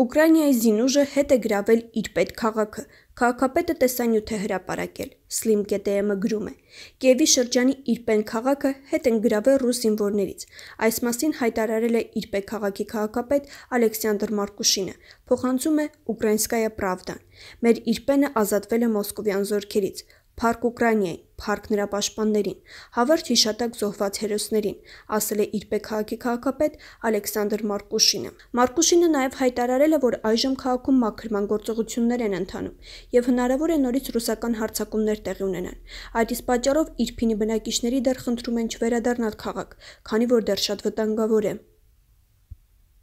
Ուկրաինայի զինուժը հետ է գրավել իր պետքաղաքը։ Քաղաքապետը տեսանյութ է հրապարակել։ Slim.am-ը գրում է. Կիևի շրջանի Իրպեն քաղաքը հետ են գրավել ռուս զինվորներից։ Այս մասին հայտարարել է Իրպե քաղաքի քաղաքապետ Ալեքսանդր Մարկուշինը։ Փոխանցում է Ուկրաինսկայա Պրավդան։ Մեր Իրպենը ազատվել է մոսկովյան զորքերից։ Փառք Ուկրաինայի, փառք նրա պաշտպաններին, հավերժ հիշատակ զոհված հերոսներին, ասել է Իրպե քաղաքի քաղաքապետ Ալեքսանդր Մարկուշինը։ Մարկուշինը նաև հայտարարել է, որ այժմ քաղաքում մաքրման գործողություններ են ընթանում եւ հնարավոր է նորից ռուսական հարձակումներ տեղի ունենան։ Այդ իսկ պատճառով Իրփինի բնակիչների դեռ խնդրում են չվերադառնալ քաղաք, քանի որ դեռ շատ վտանգավոր է։